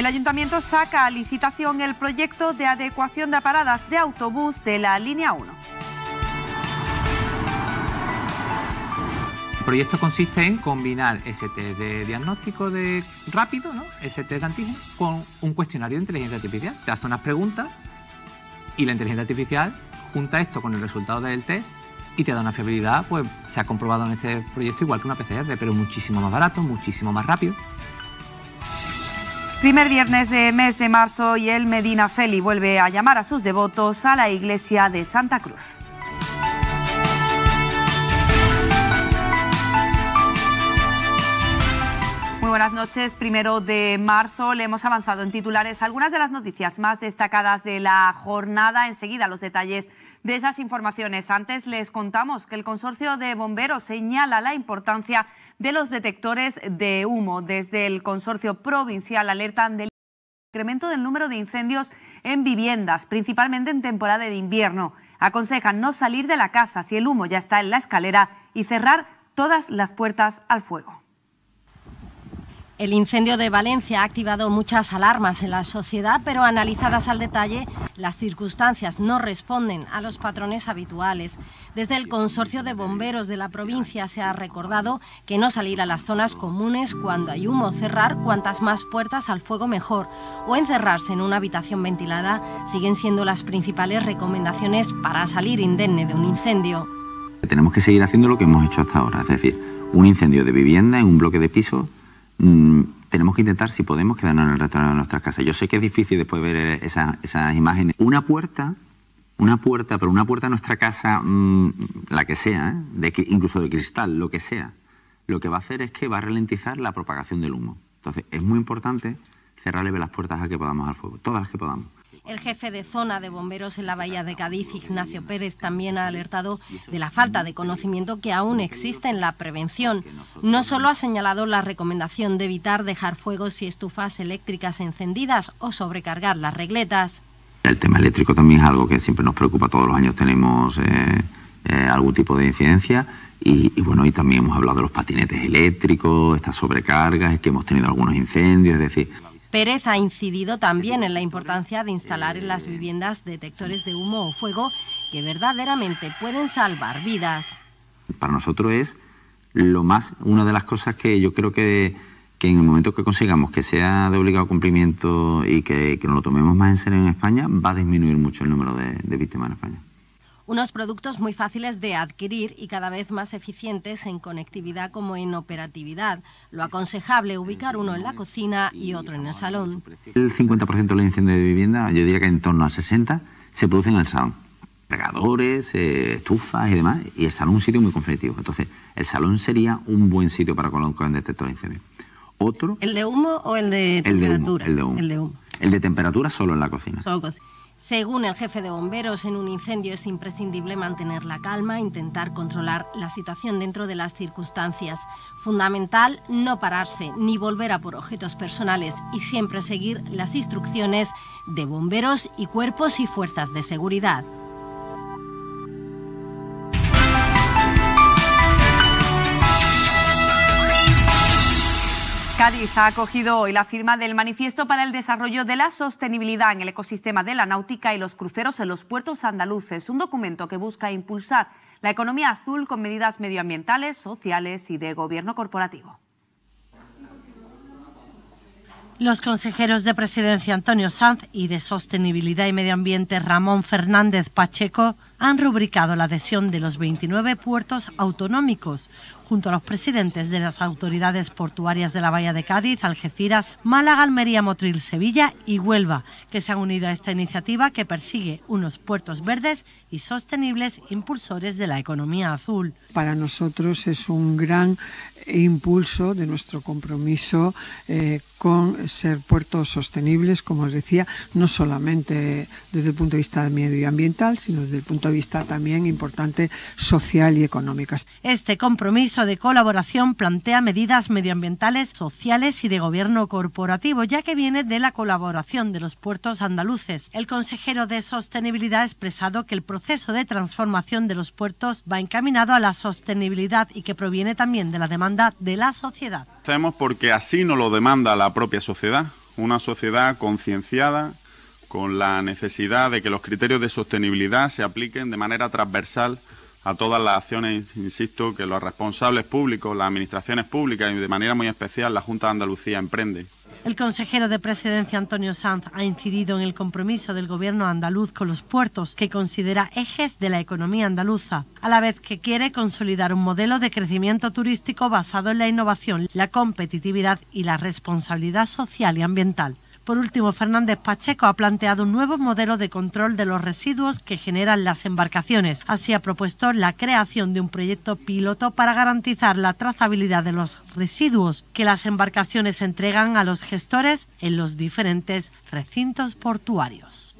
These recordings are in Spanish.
El ayuntamiento saca a licitación el proyecto de adecuación de paradas de autobús de la línea 1. El proyecto consiste en combinar ...ese test de diagnóstico de rápido, ¿no? test de antígeno, con un cuestionario de inteligencia artificial. Te hace unas preguntas y la inteligencia artificial junta esto con el resultado del test y te da una fiabilidad, pues se ha comprobado en este proyecto igual que una PCR, pero muchísimo más barato, muchísimo más rápido. Primer viernes de mes de marzo y el Medina Celi vuelve a llamar a sus devotos a la iglesia de Santa Cruz. Muy buenas noches. Primero de marzo le hemos avanzado en titulares algunas de las noticias más destacadas de la jornada. Enseguida los detalles de esas informaciones. Antes les contamos que el Consorcio de Bomberos señala la importancia de los detectores de humo. Desde el consorcio provincial alertan del incremento del número de incendios en viviendas, principalmente en temporada de invierno. Aconsejan no salir de la casa si el humo ya está en la escalera y cerrar todas las puertas al fuego. El incendio de Valencia ha activado muchas alarmas en la sociedad, pero analizadas al detalle, las circunstancias no responden a los patrones habituales. Desde el Consorcio de Bomberos de la provincia se ha recordado que no salir a las zonas comunes cuando hay humo, cerrar cuantas más puertas al fuego mejor o encerrarse en una habitación ventilada siguen siendo las principales recomendaciones para salir indemne de un incendio. Tenemos que seguir haciendo lo que hemos hecho hasta ahora, es decir, un incendio de vivienda en un bloque de pisos Mm, tenemos que intentar, si podemos, quedarnos en el restaurante de nuestras casas. Yo sé que es difícil después ver esas, imágenes. Una puerta, una puerta, pero una puerta a nuestra casa, mm, la que sea, ¿eh? de, incluso de cristal, lo que sea, lo que va a hacer es que va a ralentizar la propagación del humo. Entonces, es muy importante cerrarle las puertas a que podamos al fuego, todas las que podamos. El jefe de zona de bomberos en la bahía de Cádiz, Ignacio Pérez, también ha alertado de la falta de conocimiento que aún existe en la prevención. No solo ha señalado la recomendación de evitar dejar fuegos y estufas eléctricas encendidas o sobrecargar las regletas. El tema eléctrico también es algo que siempre nos preocupa. Todos los años tenemos eh, eh, algún tipo de incidencia. Y, bueno, y también hemos hablado de los patinetes eléctricos, estas sobrecargas, que hemos tenido algunos incendios, es decir. Pérez ha incidido también en la importancia de instalar en las eh. viviendas detectores de humo o fuego que verdaderamente pueden salvar vidas. Para nosotros es lo más, una de las cosas que yo creo que, en el momento que consigamos que sea de obligado cumplimiento y que, nos lo tomemos más en serio en España, va a disminuir mucho el número de víctimas en España. Unos productos muy fáciles de adquirir y cada vez más eficientes en conectividad como en operatividad. Lo aconsejable ubicar uno en la cocina y otro en el salón. El 50% de los incendios de vivienda, yo diría que en torno a 60, se producen en el salón. Regadores, eh, estufas y demás, y el salón es un sitio muy conflictivo. Entonces, el salón sería un buen sitio para colocar un detector de incendios. Otro. ¿El de humo o el de temperatura? El de humo. El de temperatura solo en la cocina. Solo cocina. Según el jefe de bomberos, en un incendio es imprescindible mantener la calma, intentar controlar la situación dentro de las circunstancias. Fundamental no pararse ni volver a por objetos personales y siempre seguir las instrucciones de bomberos y cuerpos y fuerzas de seguridad. Cádiz ha acogido hoy la firma del Manifiesto para el Desarrollo de la Sostenibilidad en el Ecosistema de la Náutica y los Cruceros en los Puertos Andaluces, un documento que busca impulsar la economía azul con medidas medioambientales, sociales y de gobierno corporativo. Los consejeros de Presidencia Antonio Sanz y de Sostenibilidad y Medio Ambiente Ramón Fernández Pacheco han rubricado la adhesión de los 29 puertos autonómicos, junto a los presidentes de las autoridades portuarias de la Bahía de Cádiz, Algeciras, Málaga, Almería, Motril, Sevilla y Huelva, que se han unido a esta iniciativa que persigue unos puertos verdes y sostenibles impulsores de la economía azul. Para nosotros es un gran e impulso de nuestro compromiso eh, con ser puertos sostenibles, como os decía, no solamente desde el punto de vista medioambiental, sino desde el punto de vista también importante social y económico. Este compromiso de colaboración plantea medidas medioambientales, sociales y de gobierno corporativo, ya que viene de la colaboración de los puertos andaluces. El consejero de Sostenibilidad ha expresado que el proceso de transformación de los puertos va encaminado a la sostenibilidad y que proviene también de la demanda de la sociedad. Hacemos porque así nos lo demanda la propia sociedad, una sociedad concienciada con la necesidad de que los criterios de sostenibilidad se apliquen de manera transversal a todas las acciones, insisto, que los responsables públicos, las administraciones públicas y de manera muy especial la Junta de Andalucía emprende. El consejero de presidencia Antonio Sanz ha incidido en el compromiso del gobierno andaluz con los puertos que considera ejes de la economía andaluza, a la vez que quiere consolidar un modelo de crecimiento turístico basado en la innovación, la competitividad y la responsabilidad social y ambiental. Por último, Fernández Pacheco ha planteado un nuevo modelo de control de los residuos que generan las embarcaciones. Así ha propuesto la creación de un proyecto piloto para garantizar la trazabilidad de los residuos que las embarcaciones entregan a los gestores en los diferentes recintos portuarios.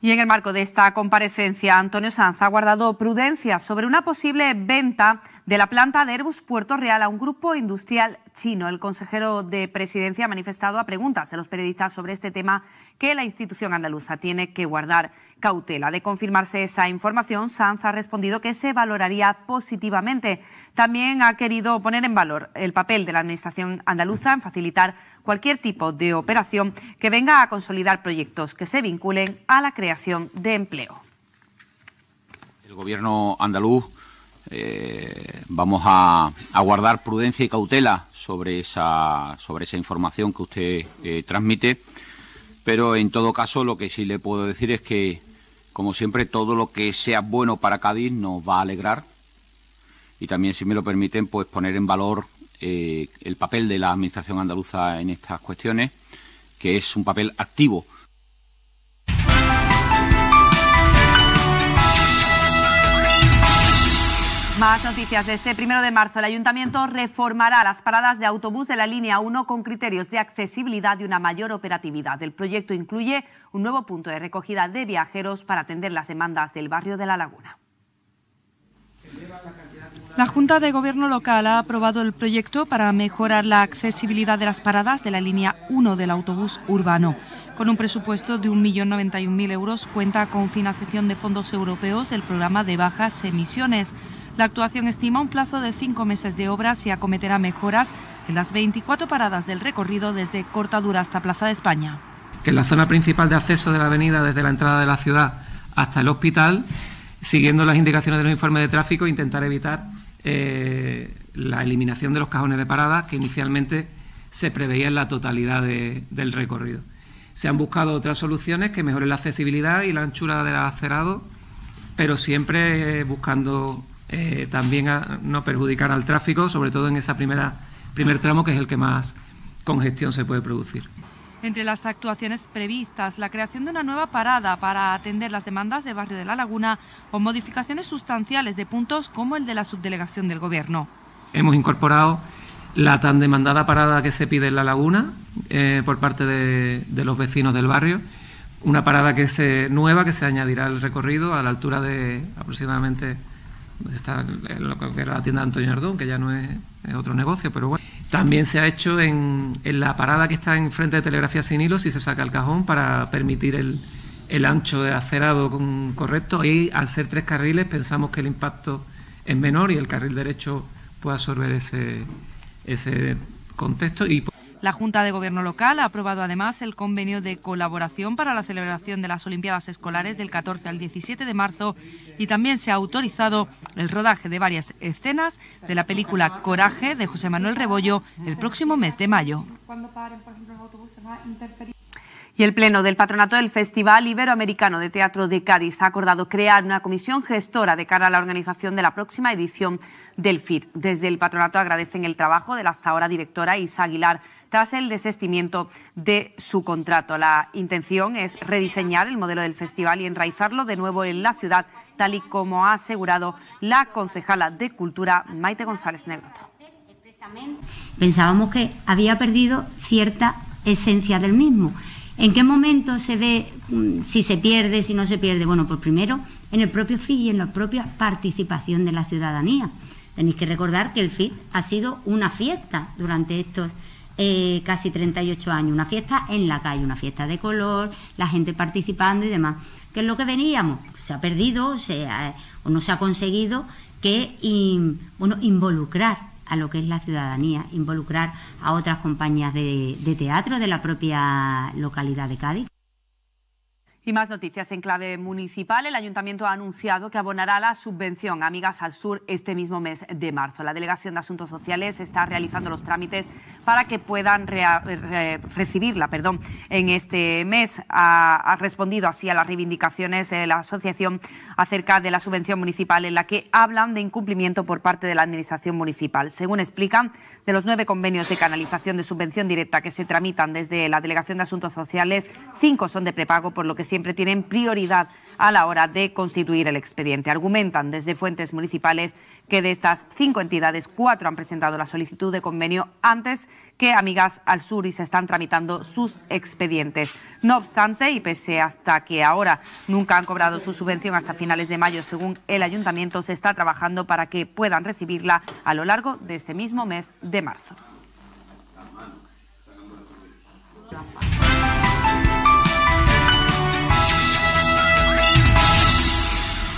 Y en el marco de esta comparecencia, Antonio Sanz ha guardado prudencia sobre una posible venta de la planta de Airbus Puerto Real a un grupo industrial chino. El consejero de presidencia ha manifestado a preguntas de los periodistas sobre este tema que la institución andaluza tiene que guardar cautela. De confirmarse esa información, Sanz ha respondido que se valoraría positivamente. También ha querido poner en valor el papel de la Administración andaluza en facilitar cualquier tipo de operación que venga a consolidar proyectos que se vinculen a la creación de empleo. El Gobierno andaluz eh, vamos a, guardar prudencia y cautela sobre esa, sobre esa información que usted eh, transmite, pero en todo caso lo que sí le puedo decir es que, como siempre, todo lo que sea bueno para Cádiz nos va a alegrar y también, si me lo permiten, pues poner en valor eh, el papel de la Administración andaluza en estas cuestiones, que es un papel activo Más noticias. Este primero de marzo, el Ayuntamiento reformará las paradas de autobús de la línea 1 con criterios de accesibilidad y una mayor operatividad. El proyecto incluye un nuevo punto de recogida de viajeros para atender las demandas del barrio de La Laguna. La Junta de Gobierno Local ha aprobado el proyecto para mejorar la accesibilidad de las paradas de la línea 1 del autobús urbano. Con un presupuesto de 1.091.000 euros, cuenta con financiación de fondos europeos el programa de bajas emisiones. La actuación estima un plazo de cinco meses de obras y acometerá mejoras en las 24 paradas del recorrido desde Cortadura hasta Plaza de España. Que en la zona principal de acceso de la avenida, desde la entrada de la ciudad hasta el hospital, siguiendo las indicaciones de los informes de tráfico, intentar evitar eh, la eliminación de los cajones de paradas que inicialmente se preveía en la totalidad del recorrido. Se han buscado otras soluciones que mejoren la accesibilidad y la anchura del acerado, pero siempre eh, buscando eh, también a no perjudicar al tráfico, sobre todo en ese primer tramo que es el que más congestión se puede producir. Entre las actuaciones previstas, la creación de una nueva parada para atender las demandas de Barrio de la Laguna o modificaciones sustanciales de puntos como el de la subdelegación del Gobierno. Hemos incorporado la tan demandada parada que se pide en la Laguna eh, por parte de, los vecinos del barrio, una parada que nueva que se añadirá al recorrido a la altura de aproximadamente está lo que era la tienda de Antonio Ardón, que ya no es, otro negocio, pero bueno. También se ha hecho en, en la parada que está enfrente de Telegrafía sin hilos y se saca el cajón para permitir el, el ancho de acerado con, correcto. Y al ser tres carriles pensamos que el impacto es menor y el carril derecho puede absorber ese, ese contexto. Y, la Junta de Gobierno Local ha aprobado además el convenio de colaboración para la celebración de las Olimpiadas Escolares del 14 al 17 de marzo y también se ha autorizado el rodaje de varias escenas de la película Coraje de José Manuel Rebollo el próximo mes de mayo. Y el Pleno del Patronato del Festival Iberoamericano de Teatro de Cádiz ha acordado crear una comisión gestora de cara a la organización de la próxima edición del FIT. Desde el Patronato agradecen el trabajo de la hasta ahora directora Isa Aguilar tras el desestimiento de su contrato. La intención es rediseñar el modelo del festival y enraizarlo de nuevo en la ciudad, tal y como ha asegurado la concejala de Cultura Maite González Negroto. Pensábamos que había perdido cierta esencia del mismo ¿En qué momento se ve mm, si se pierde, si no se pierde? Bueno, pues primero en el propio FIT y en la propia participación de la ciudadanía. Tenéis que recordar que el FIT ha sido una fiesta durante estos eh, casi 38 años, una fiesta en la calle, una fiesta de color, la gente participando y demás. ¿Qué es lo que veníamos? Se ha perdido o no se ha conseguido que involucrar a lo que es la ciudadanía, involucrar a otras compañías de, teatro de la propia localidad de Cádiz. Y más noticias en clave municipal. El ayuntamiento ha anunciado que abonará la subvención Amigas al Sur este mismo mes de marzo. La Delegación de Asuntos Sociales está realizando los trámites para que puedan recibirla perdón, en este mes. Ha, respondido así a las reivindicaciones de la asociación acerca de la subvención municipal en la que hablan de incumplimiento por parte de la Administración Municipal. Según explican, de los nueve convenios de canalización de subvención directa que se tramitan desde la Delegación de Asuntos Sociales, cinco son de prepago, por lo que siempre siempre tienen prioridad a la hora de constituir el expediente. Argumentan desde fuentes municipales que de estas cinco entidades, cuatro han presentado la solicitud de convenio antes que Amigas al Sur y se están tramitando sus expedientes. No obstante, y pese hasta que ahora nunca han cobrado su subvención hasta finales de mayo, según el ayuntamiento, se está trabajando para que puedan recibirla a lo largo de este mismo mes de marzo.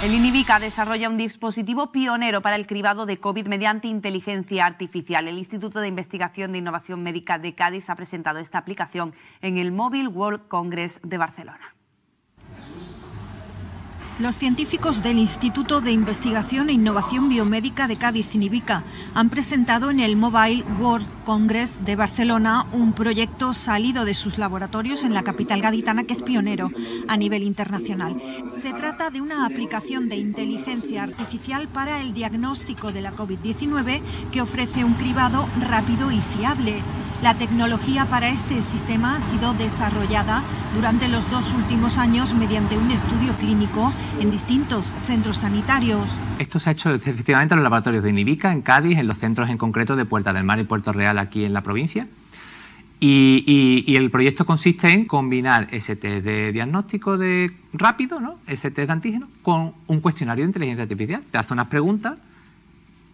El Inivica desarrolla un dispositivo pionero para el cribado de COVID mediante inteligencia artificial. El Instituto de Investigación de Innovación Médica de Cádiz ha presentado esta aplicación en el Mobile World Congress de Barcelona. Los científicos del Instituto de Investigación e Innovación Biomédica de Cádiz Nivica han presentado en el Mobile World Congress de Barcelona un proyecto salido de sus laboratorios en la capital gaditana que es pionero a nivel internacional. Se trata de una aplicación de inteligencia artificial para el diagnóstico de la COVID-19 que ofrece un cribado rápido y fiable la tecnología para este sistema ha sido desarrollada durante los dos últimos años mediante un estudio clínico en distintos centros sanitarios. Esto se ha hecho efectivamente en los laboratorios de Nivica, en Cádiz, en los centros en concreto de Puerta del Mar y Puerto Real aquí en la provincia. Y, el proyecto consiste en combinar ese test de diagnóstico de rápido, ¿no? ese test de antígeno, con un cuestionario de inteligencia artificial. Te hace unas preguntas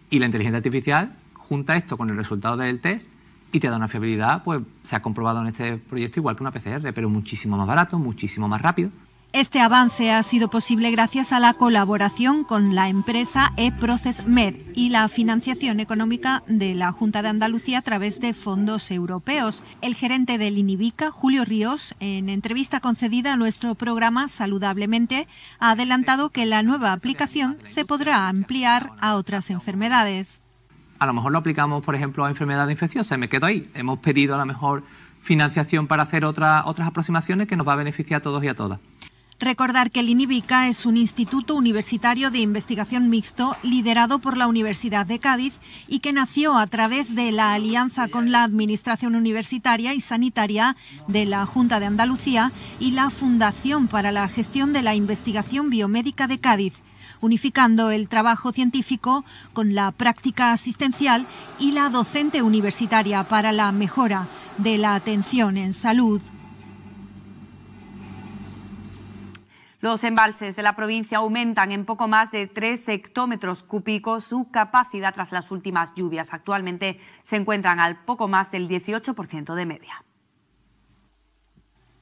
y la inteligencia artificial junta esto con el resultado del test y te da una fiabilidad, pues se ha comprobado en este proyecto igual que una PCR, pero muchísimo más barato, muchísimo más rápido. Este avance ha sido posible gracias a la colaboración con la empresa eProcessMed y la financiación económica de la Junta de Andalucía a través de fondos europeos. El gerente del INIBICA, Julio Ríos, en entrevista concedida a nuestro programa Saludablemente, ha adelantado que la nueva aplicación se podrá ampliar a otras enfermedades a lo mejor lo aplicamos, por ejemplo, a enfermedades infecciosas, me quedo ahí. Hemos pedido a lo mejor financiación para hacer otras aproximaciones que nos va a beneficiar a todos y a todas. Recordar que el INIBICA es un instituto universitario de investigación mixto liderado por la Universidad de Cádiz y que nació a través de la alianza con la Administración Universitaria y Sanitaria de la Junta de Andalucía y la Fundación para la Gestión de la Investigación Biomédica de Cádiz unificando el trabajo científico con la práctica asistencial y la docente universitaria para la mejora de la atención en salud. Los embalses de la provincia aumentan en poco más de 3 hectómetros cúbicos su capacidad tras las últimas lluvias. Actualmente se encuentran al poco más del 18% de media.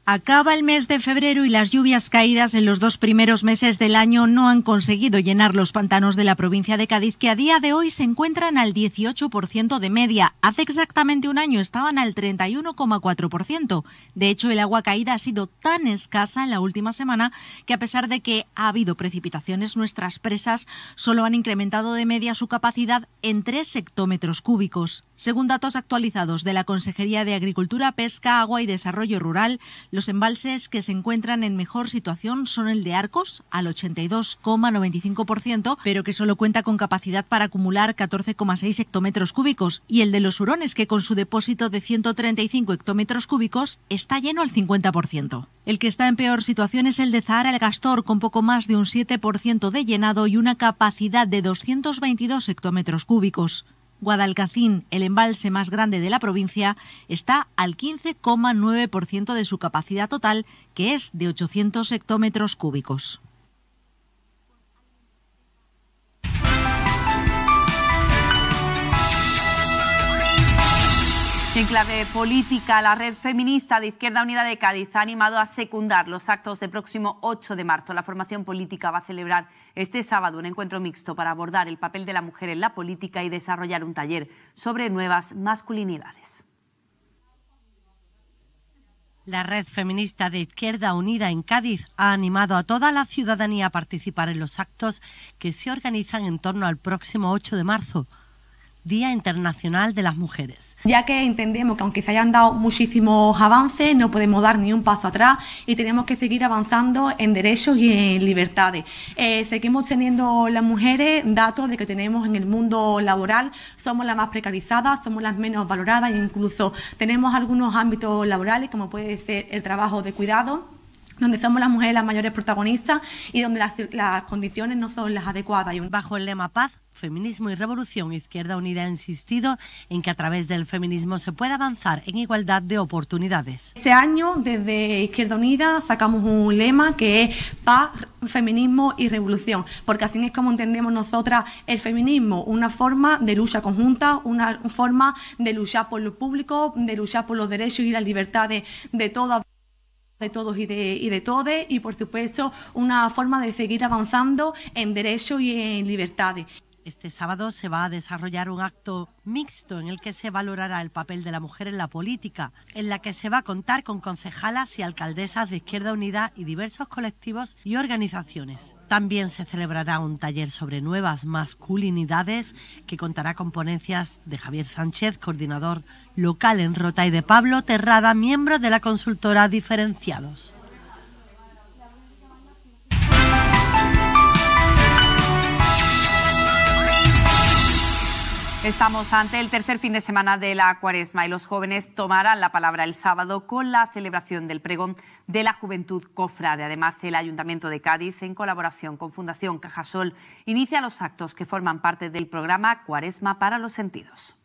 Acaba el mes de febrero y las lluvias caídas en los dos primeros meses del año no han conseguido llenar los pantanos de la provincia de Cádiz, que a día de hoy se encuentran al 18% de media. Hace exactamente un año estaban al 31,4%. De hecho, el agua caída ha sido tan escasa en la última semana que a pesar de que ha habido precipitaciones, nuestras presas solo han incrementado de media su capacidad en 3 hectómetros cúbicos. Según datos actualizados de la Consejería de Agricultura, Pesca, Agua y Desarrollo Rural, los embalses que se encuentran en mejor situación son el de Arcos, al 82,95%, pero que solo cuenta con capacidad para acumular 14,6 hectómetros cúbicos, y el de Los Hurones, que con su depósito de 135 hectómetros cúbicos está lleno al 50%. El que está en peor situación es el de Zahara el Gastor, con poco más de un 7% de llenado y una capacidad de 222 hectómetros cúbicos. Guadalcacín, el embalse más grande de la provincia, está al 15,9% de su capacidad total, que es de 800 hectómetros cúbicos. política, la red feminista de Izquierda Unida de Cádiz ha animado a secundar los actos del próximo 8 de marzo. La formación política va a celebrar este sábado un encuentro mixto para abordar el papel de la mujer en la política y desarrollar un taller sobre nuevas masculinidades. La red feminista de Izquierda Unida en Cádiz ha animado a toda la ciudadanía a participar en los actos que se organizan en torno al próximo 8 de marzo Día Internacional de las Mujeres. Ya que entendemos que aunque se hayan dado muchísimos avances, no podemos dar ni un paso atrás y tenemos que seguir avanzando en derechos y en libertades. Eh, seguimos teniendo las mujeres datos de que tenemos en el mundo laboral, somos las más precarizadas, somos las menos valoradas e incluso tenemos algunos ámbitos laborales como puede ser el trabajo de cuidado donde somos las mujeres las mayores protagonistas y donde las, las condiciones no son las adecuadas. Bajo el lema Paz Feminismo y Revolución, Izquierda Unida ha insistido en que a través del feminismo se puede avanzar en igualdad de oportunidades. Este año, desde Izquierda Unida, sacamos un lema que es paz, feminismo y revolución, porque así es como entendemos nosotras el feminismo, una forma de lucha conjunta, una forma de luchar por lo público, de luchar por los derechos y las libertades de todas de todos y de, y de todes y por supuesto una forma de seguir avanzando en derechos y en libertades. Este sábado se va a desarrollar un acto mixto en el que se valorará el papel de la mujer en la política, en la que se va a contar con concejalas y alcaldesas de Izquierda Unida y diversos colectivos y organizaciones. También se celebrará un taller sobre nuevas masculinidades que contará con ponencias de Javier Sánchez, coordinador local en Rota, y de Pablo Terrada, miembro de la consultora Diferenciados. Estamos ante el tercer fin de semana de la cuaresma y los jóvenes tomarán la palabra el sábado con la celebración del pregón de la Juventud Cofrade. Además, el Ayuntamiento de Cádiz, en colaboración con Fundación Cajasol, inicia los actos que forman parte del programa Cuaresma para los Sentidos.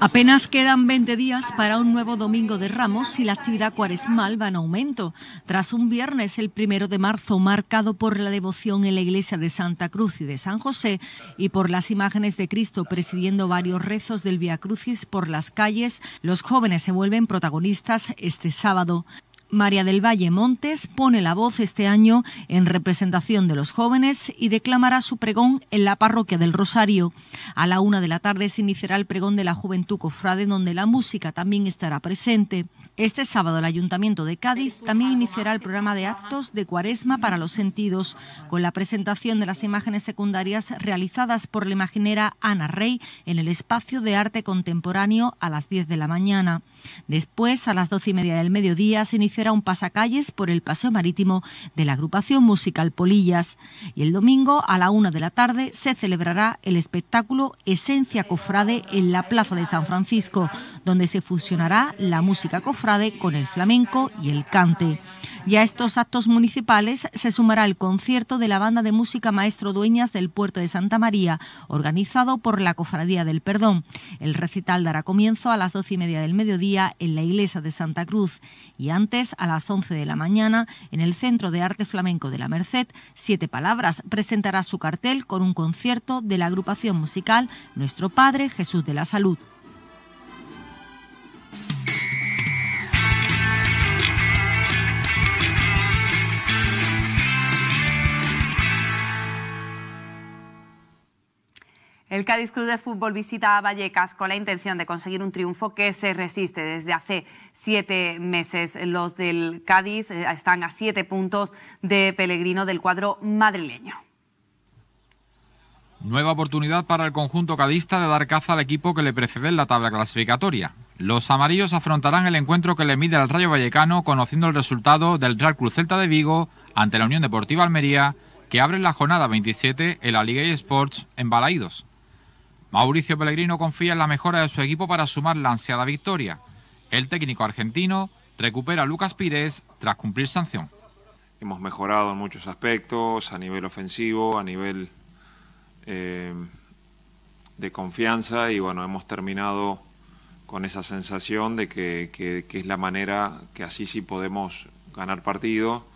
Apenas quedan 20 días para un nuevo domingo de Ramos y la actividad cuaresmal va en aumento. Tras un viernes, el primero de marzo, marcado por la devoción en la iglesia de Santa Cruz y de San José y por las imágenes de Cristo presidiendo varios rezos del Via Crucis por las calles, los jóvenes se vuelven protagonistas este sábado. María del Valle Montes pone la voz este año en representación de los jóvenes y declamará su pregón en la parroquia del Rosario. A la una de la tarde se iniciará el pregón de la Juventud Cofrade, donde la música también estará presente. Este sábado el Ayuntamiento de Cádiz también iniciará el programa de actos de Cuaresma para los sentidos, con la presentación de las imágenes secundarias realizadas por la imaginera Ana Rey en el espacio de arte contemporáneo a las diez de la mañana. Después, a las doce y media del mediodía, se iniciará un pasacalles por el paseo marítimo de la agrupación musical Polillas. Y el domingo a la una de la tarde se celebrará el espectáculo Esencia Cofrade en la Plaza de San Francisco, donde se fusionará la música cofrade con el flamenco y el cante. Y a estos actos municipales se sumará el concierto de la banda de música Maestro Dueñas del Puerto de Santa María, organizado por la Cofradía del Perdón. El recital dará comienzo a las doce y media del mediodía en la iglesia de Santa Cruz y antes a las 11 de la mañana en el Centro de Arte Flamenco de la Merced, Siete Palabras presentará su cartel con un concierto de la agrupación musical Nuestro Padre Jesús de la Salud. El Cádiz Club de Fútbol visita a Vallecas con la intención de conseguir un triunfo que se resiste desde hace siete meses. Los del Cádiz eh, están a siete puntos de Pellegrino del cuadro madrileño. Nueva oportunidad para el conjunto cadista de dar caza al equipo que le precede en la tabla clasificatoria. Los amarillos afrontarán el encuentro que le mide al Rayo Vallecano conociendo el resultado del Real Cruz Celta de Vigo ante la Unión Deportiva Almería, que abre la jornada 27 en la Liga y Sports en Balaídos. Mauricio Pellegrino confía en la mejora de su equipo para sumar la ansiada victoria. El técnico argentino recupera a Lucas Pires tras cumplir sanción. Hemos mejorado en muchos aspectos, a nivel ofensivo, a nivel eh, de confianza y bueno, hemos terminado con esa sensación de que, que es la manera que así sí podemos ganar partido.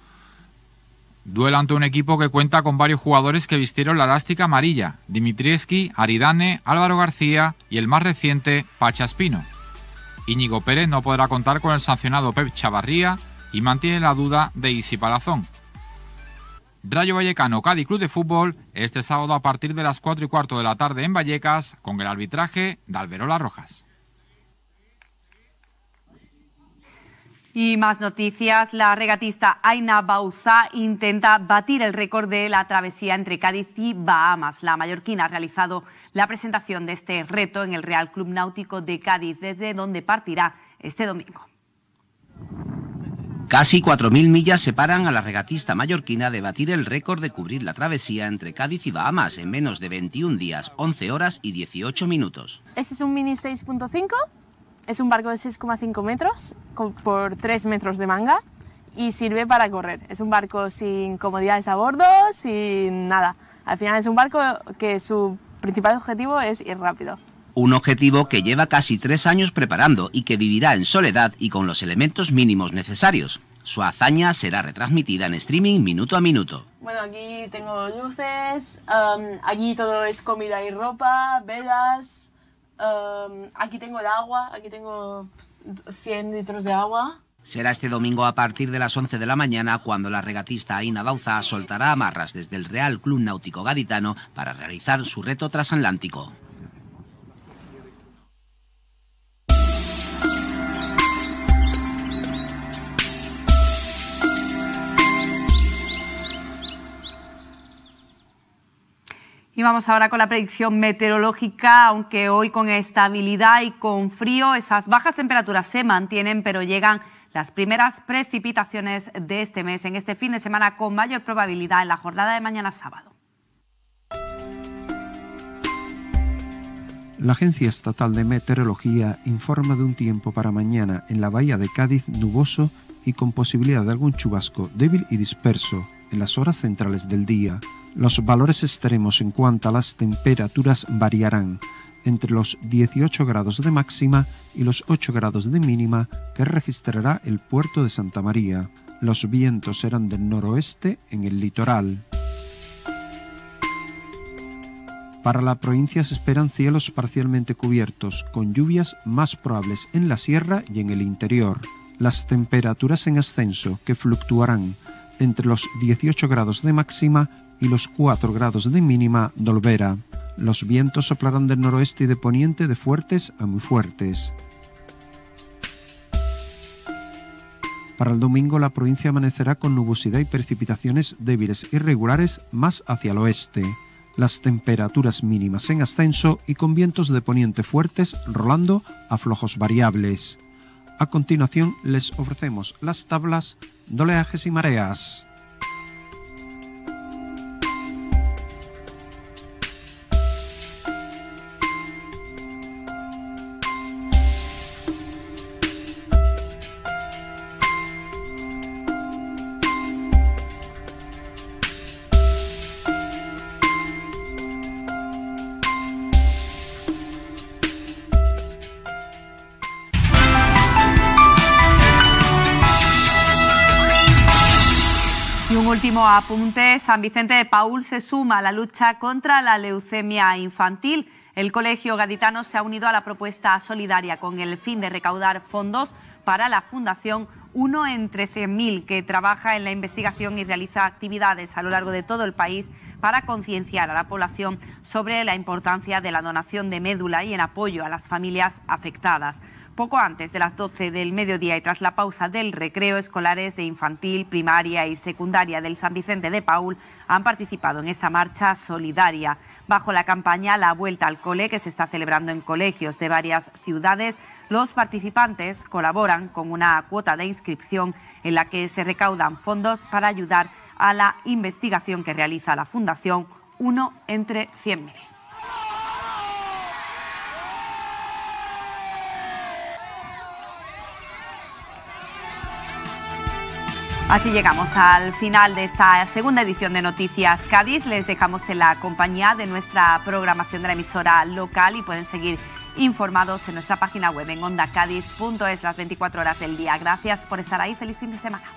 Duelo ante un equipo que cuenta con varios jugadores que vistieron la elástica amarilla, Dimitrieski, Aridane, Álvaro García y el más reciente, Pachaspino. Íñigo Pérez no podrá contar con el sancionado Pep Chavarría y mantiene la duda de Isi Palazón. Rayo Vallecano Cádiz Club de Fútbol este sábado a partir de las 4 y cuarto de la tarde en Vallecas con el arbitraje de Alberola Rojas. Y más noticias, la regatista Aina Bauza intenta batir el récord de la travesía entre Cádiz y Bahamas. La mallorquina ha realizado la presentación de este reto en el Real Club Náutico de Cádiz, desde donde partirá este domingo. Casi 4.000 millas separan a la regatista mallorquina de batir el récord de cubrir la travesía entre Cádiz y Bahamas en menos de 21 días, 11 horas y 18 minutos. Este es un mini 6.5 es un barco de 6,5 metros por 3 metros de manga y sirve para correr. Es un barco sin comodidades a bordo, sin nada. Al final es un barco que su principal objetivo es ir rápido. Un objetivo que lleva casi tres años preparando y que vivirá en soledad y con los elementos mínimos necesarios. Su hazaña será retransmitida en streaming minuto a minuto. Bueno, aquí tengo luces, um, todo es comida y ropa, velas, aquí tengo el agua, aquí tengo 100 litros de agua. Será este domingo a partir de las 11 de la mañana cuando la regatista Aina Bauza soltará amarras desde el Real Club Náutico Gaditano para realizar su reto transatlántico. Y vamos ahora con la predicción meteorológica, aunque hoy con estabilidad y con frío, esas bajas temperaturas se mantienen, pero llegan las primeras precipitaciones de este mes, en este fin de semana, con mayor probabilidad en la jornada de mañana sábado. La Agencia Estatal de Meteorología informa de un tiempo para mañana en la bahía de Cádiz nuboso y con posibilidad de algún chubasco débil y disperso en las horas centrales del día, los valores extremos en cuanto a las temperaturas variarán entre los 18 grados de máxima y los 8 grados de mínima que registrará el puerto de Santa María. Los vientos serán del noroeste en el litoral. Para la provincia se esperan cielos parcialmente cubiertos, con lluvias más probables en la sierra y en el interior. Las temperaturas en ascenso, que fluctuarán entre los 18 grados de máxima y los 4 grados de mínima d'Olvera. Los vientos soplarán del noroeste y de poniente de fuertes a muy fuertes. Para el domingo la provincia amanecerá con nubosidad y precipitaciones débiles y e irregulares más hacia el oeste. Las temperaturas mínimas en ascenso y con vientos de poniente fuertes rolando a flojos variables. A continuación les ofrecemos las tablas, oleajes y mareas. Último apunte, San Vicente de Paul se suma a la lucha contra la leucemia infantil. El Colegio Gaditano se ha unido a la propuesta solidaria con el fin de recaudar fondos para la Fundación 1 en 13.000 que trabaja en la investigación y realiza actividades a lo largo de todo el país para concienciar a la población sobre la importancia de la donación de médula y en apoyo a las familias afectadas. Poco antes de las 12 del mediodía y tras la pausa del recreo, escolares de infantil, primaria y secundaria del San Vicente de Paul han participado en esta marcha solidaria. Bajo la campaña La Vuelta al Cole, que se está celebrando en colegios de varias ciudades, los participantes colaboran con una cuota de inscripción en la que se recaudan fondos para ayudar a la investigación que realiza la Fundación Uno entre 100.000. Así llegamos al final de esta segunda edición de Noticias Cádiz. Les dejamos en la compañía de nuestra programación de la emisora local y pueden seguir informados en nuestra página web en ondacádiz.es las 24 horas del día. Gracias por estar ahí. Feliz fin de semana.